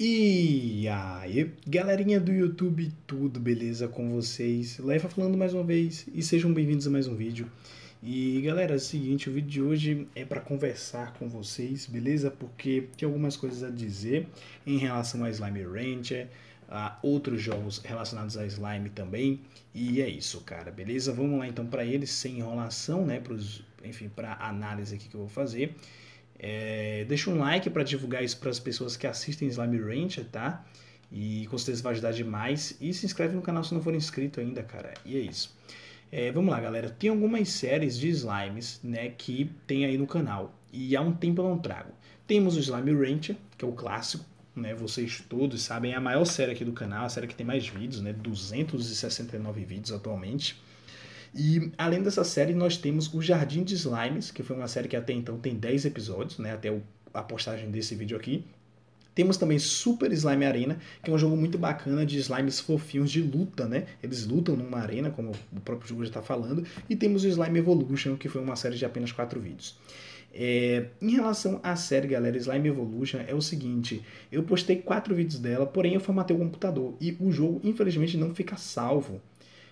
E aí, galerinha do YouTube, tudo beleza com vocês? Lefa falando mais uma vez e sejam bem-vindos a mais um vídeo. E galera, é o seguinte, o vídeo de hoje é para conversar com vocês, beleza? Porque tem algumas coisas a dizer em relação a Slime Rancher, a outros jogos relacionados a Slime também. E é isso, cara, beleza? Vamos lá então para eles, sem enrolação, né, pros, enfim, para análise aqui que eu vou fazer. É, deixa um like para divulgar isso para as pessoas que assistem Slime Rancher, tá? E com certeza vai ajudar demais. E se inscreve no canal se não for inscrito ainda, cara. E é isso. É, vamos lá, galera. Tem algumas séries de slimes, né, que tem aí no canal. E há um tempo eu não trago. Temos o Slime Rancher, que é o clássico, né? Vocês todos sabem, é a maior série aqui do canal, a série que tem mais vídeos, né? 269 vídeos atualmente. E além dessa série, nós temos O Jardim de Slimes, que foi uma série que até então tem 10 episódios, né? Até a postagem desse vídeo aqui. Temos também Super Slime Arena, que é um jogo muito bacana de slimes fofinhos de luta, né? Eles lutam numa arena, como o próprio jogo já está falando. E temos o Slime Evolution, que foi uma série de apenas 4 vídeos. É, em relação à série, galera, Slime Evolution é o seguinte: eu postei quatro vídeos dela, porém eu formatei o computador e o jogo, infelizmente, não fica salvo.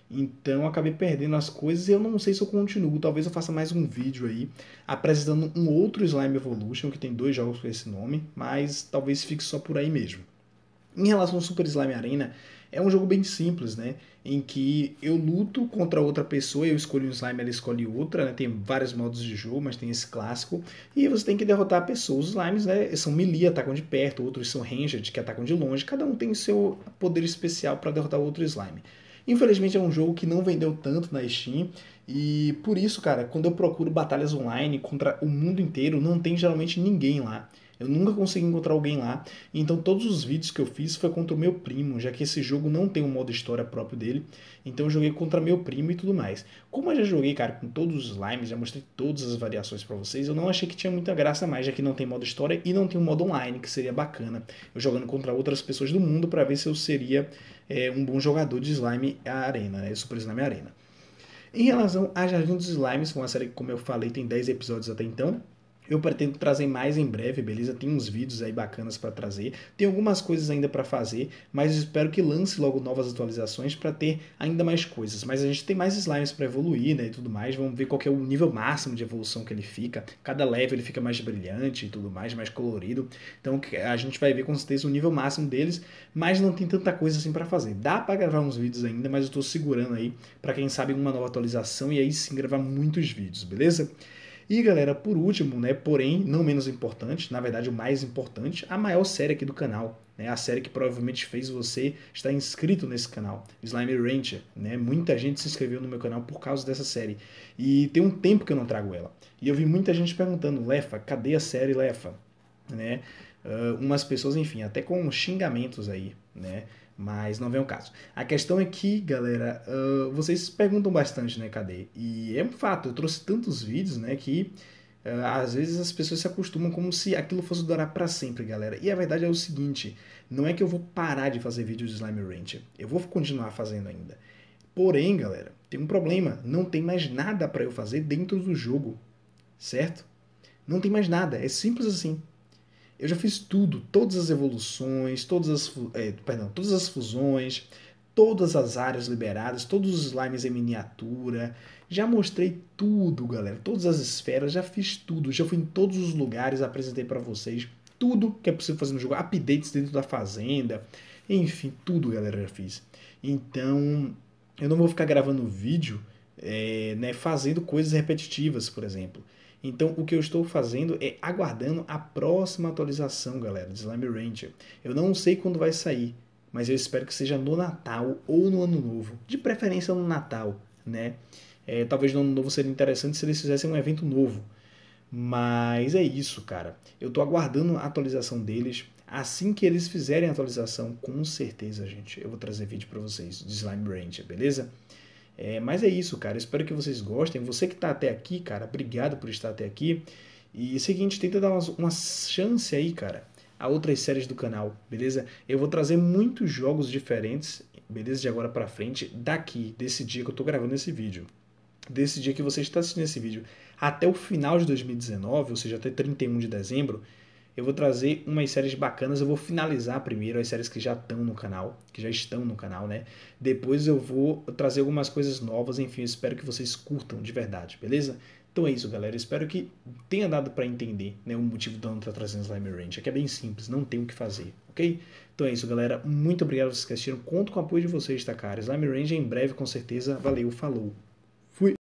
Então acabei perdendo as coisas e eu não sei se eu continuo. Talvez eu faça mais um vídeo aí apresentando um outro Slime Evolution, que tem dois jogos com esse nome, mas talvez fique só por aí mesmo. Em relação ao Super Slime Arena, é um jogo bem simples, né? Em que eu luto contra outra pessoa, eu escolho um slime, ela escolhe outra, né? Tem vários modos de jogo, mas tem esse clássico. E você tem que derrotar pessoas. Os slimes, né? São melee, atacam de perto, outros são ranged, que atacam de longe. Cada um tem o seu poder especial para derrotar outro slime. Infelizmente é um jogo que não vendeu tanto na Steam. E por isso, cara, quando eu procuro batalhas online contra o mundo inteiro, não tem geralmente ninguém lá. Eu nunca consegui encontrar alguém lá. Então todos os vídeos que eu fiz foi contra o meu primo, já que esse jogo não tem um modo história próprio dele. Então eu joguei contra meu primo e tudo mais. Como eu já joguei, cara, com todos os slimes, já mostrei todas as variações para vocês, eu não achei que tinha muita graça mais, já que não tem modo história e não tem um modo online, que seria bacana. Eu jogando contra outras pessoas do mundo para ver se eu seria é, um bom jogador de slime arena, né? Super Slime Arena. Em relação a Jardim dos Slimes, que é uma série que, como eu falei, tem 10 episódios até então, eu pretendo trazer mais em breve, beleza? Tem uns vídeos aí bacanas para trazer, tem algumas coisas ainda para fazer, mas espero que lance logo novas atualizações para ter ainda mais coisas. Mas a gente tem mais slimes para evoluir, né, e tudo mais. Vamos ver qual é o nível máximo de evolução que ele fica. Cada level ele fica mais brilhante e tudo mais, mais colorido. Então a gente vai ver com certeza o nível máximo deles, mas não tem tanta coisa assim para fazer. Dá para gravar uns vídeos ainda, mas eu estou segurando aí para quem sabe uma nova atualização e aí sim gravar muitos vídeos, beleza? E galera, por último, né, porém não menos importante, na verdade o mais importante, a maior série aqui do canal, né, a série que provavelmente fez você estar inscrito nesse canal, Slime Rancher, né? Muita gente se inscreveu no meu canal por causa dessa série e tem um tempo que eu não trago ela. E eu vi muita gente perguntando, Lefa, cadê a série Lefa? Né? Uh, umas pessoas, enfim, até com xingamentos aí, né? Mas não vem o caso. A questão é que, galera, uh, vocês perguntam bastante, né? Cadê? E é um fato, eu trouxe tantos vídeos, né? Que uh, às vezes as pessoas se acostumam como se aquilo fosse durar para sempre, galera. E a verdade é o seguinte: não é que eu vou parar de fazer vídeos de Slime Ranch. Eu vou continuar fazendo ainda. Porém, galera, tem um problema: não tem mais nada para eu fazer dentro do jogo, certo? Não tem mais nada, é simples assim. Eu já fiz tudo, todas as evoluções, todas as, é, perdão, todas as fusões, todas as áreas liberadas, todos os slimes em miniatura. Já mostrei tudo, galera. Todas as esferas, já fiz tudo. Já fui em todos os lugares, apresentei para vocês tudo que é possível fazer no jogo. Updates dentro da fazenda. Enfim, tudo, galera, já fiz. Então, eu não vou ficar gravando vídeo é, né, fazendo coisas repetitivas, por exemplo. Então, o que eu estou fazendo é aguardando a próxima atualização, galera, de Slime Ranger. Eu não sei quando vai sair, mas eu espero que seja no Natal ou no Ano Novo. De preferência no Natal, né? É, talvez no Ano Novo seria interessante se eles fizessem um evento novo. Mas é isso, cara. Eu estou aguardando a atualização deles. Assim que eles fizerem a atualização, com certeza, gente, eu vou trazer vídeo para vocês de Slime Ranger, beleza? É, mas é isso, cara. Espero que vocês gostem. Você que está até aqui, cara, obrigado por estar até aqui. E é o seguinte, tenta dar uma, uma chance aí, cara, a outras séries do canal, beleza? Eu vou trazer muitos jogos diferentes, beleza? De agora pra frente, daqui, desse dia que eu tô gravando esse vídeo. Desse dia que você está assistindo esse vídeo até o final de 2019, ou seja, até 31 de dezembro, eu vou trazer umas séries bacanas. Eu vou finalizar primeiro as séries que já estão no canal, que já estão no canal, né? Depois eu vou trazer algumas coisas novas. Enfim, eu espero que vocês curtam de verdade, beleza? Então é isso, galera. Eu espero que tenha dado para entender né, o motivo do ano não estar trazendo Slime Range. É Aqui é bem simples, não tem o que fazer, ok? Então é isso, galera. Muito obrigado por vocês que assistiram. Conto com o apoio de vocês, tá, cara? Slime Range em breve, com certeza. Valeu, falou. Fui!